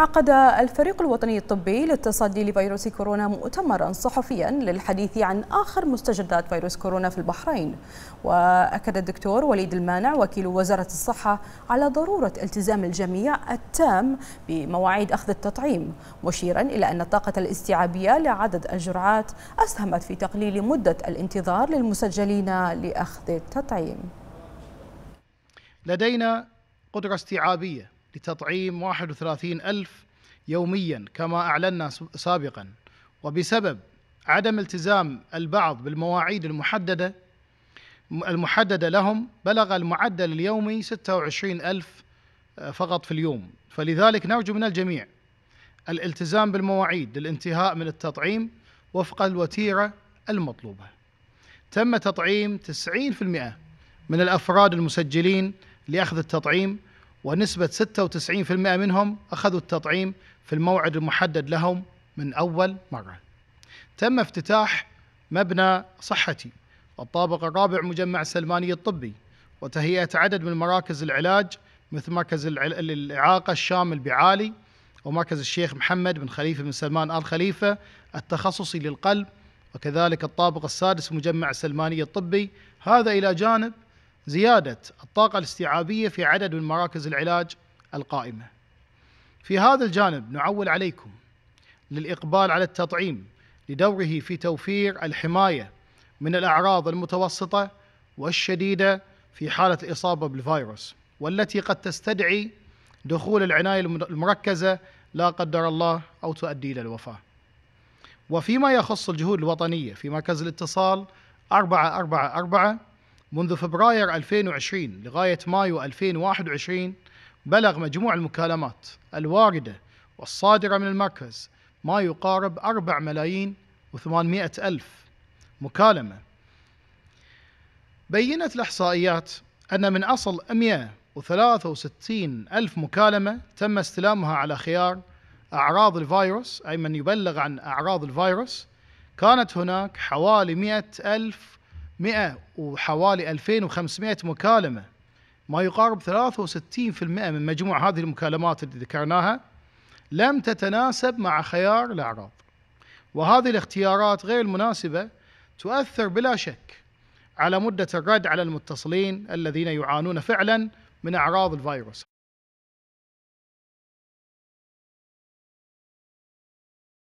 عقد الفريق الوطني الطبي للتصدي لفيروس كورونا مؤتمرا صحفيا للحديث عن آخر مستجدات فيروس كورونا في البحرين وأكد الدكتور وليد المانع وكيل وزارة الصحة على ضرورة التزام الجميع التام بمواعيد أخذ التطعيم مشيرا إلى أن الطاقة الاستيعابية لعدد الجرعات أسهمت في تقليل مدة الانتظار للمسجلين لأخذ التطعيم لدينا قدرة استيعابية لتطعيم 31 ألف يوميا كما أعلنا سابقا وبسبب عدم التزام البعض بالمواعيد المحددة المحددة لهم بلغ المعدل اليومي 26 ألف آه، فقط في اليوم فلذلك نرجو من الجميع الالتزام بالمواعيد للانتهاء من التطعيم وفق الوتيرة المطلوبة تم تطعيم 90% من الأفراد المسجلين لأخذ التطعيم ونسبة 96% منهم أخذوا التطعيم في الموعد المحدد لهم من أول مرة تم افتتاح مبنى صحتي الطابق الرابع مجمع السلماني الطبي وتهيئة عدد من مراكز العلاج مثل مركز الإعاقة الشامل بعالي ومركز الشيخ محمد بن خليفة بن سلمان آل خليفة التخصصي للقلب وكذلك الطابق السادس مجمع السلماني الطبي هذا إلى جانب زياده الطاقه الاستيعابيه في عدد من مراكز العلاج القائمه. في هذا الجانب نعول عليكم للاقبال على التطعيم لدوره في توفير الحمايه من الاعراض المتوسطه والشديده في حاله الاصابه بالفيروس والتي قد تستدعي دخول العنايه المركزه لا قدر الله او تؤدي الى الوفاه. وفيما يخص الجهود الوطنيه في مركز الاتصال 444 منذ فبراير 2020 لغاية مايو 2021 بلغ مجموع المكالمات الواردة والصادرة من المركز ما يقارب 4 ملايين و800 ألف مكالمة بينت الإحصائيات أن من أصل 163 ألف مكالمة تم استلامها على خيار أعراض الفيروس أي من يبلغ عن أعراض الفيروس كانت هناك حوالي 100 ألف 100 وحوالي 2500 مكالمة ما يقارب 63% من مجموع هذه المكالمات اللي ذكرناها لم تتناسب مع خيار الأعراض وهذه الاختيارات غير المناسبة تؤثر بلا شك على مدة الرد على المتصلين الذين يعانون فعلا من أعراض الفيروس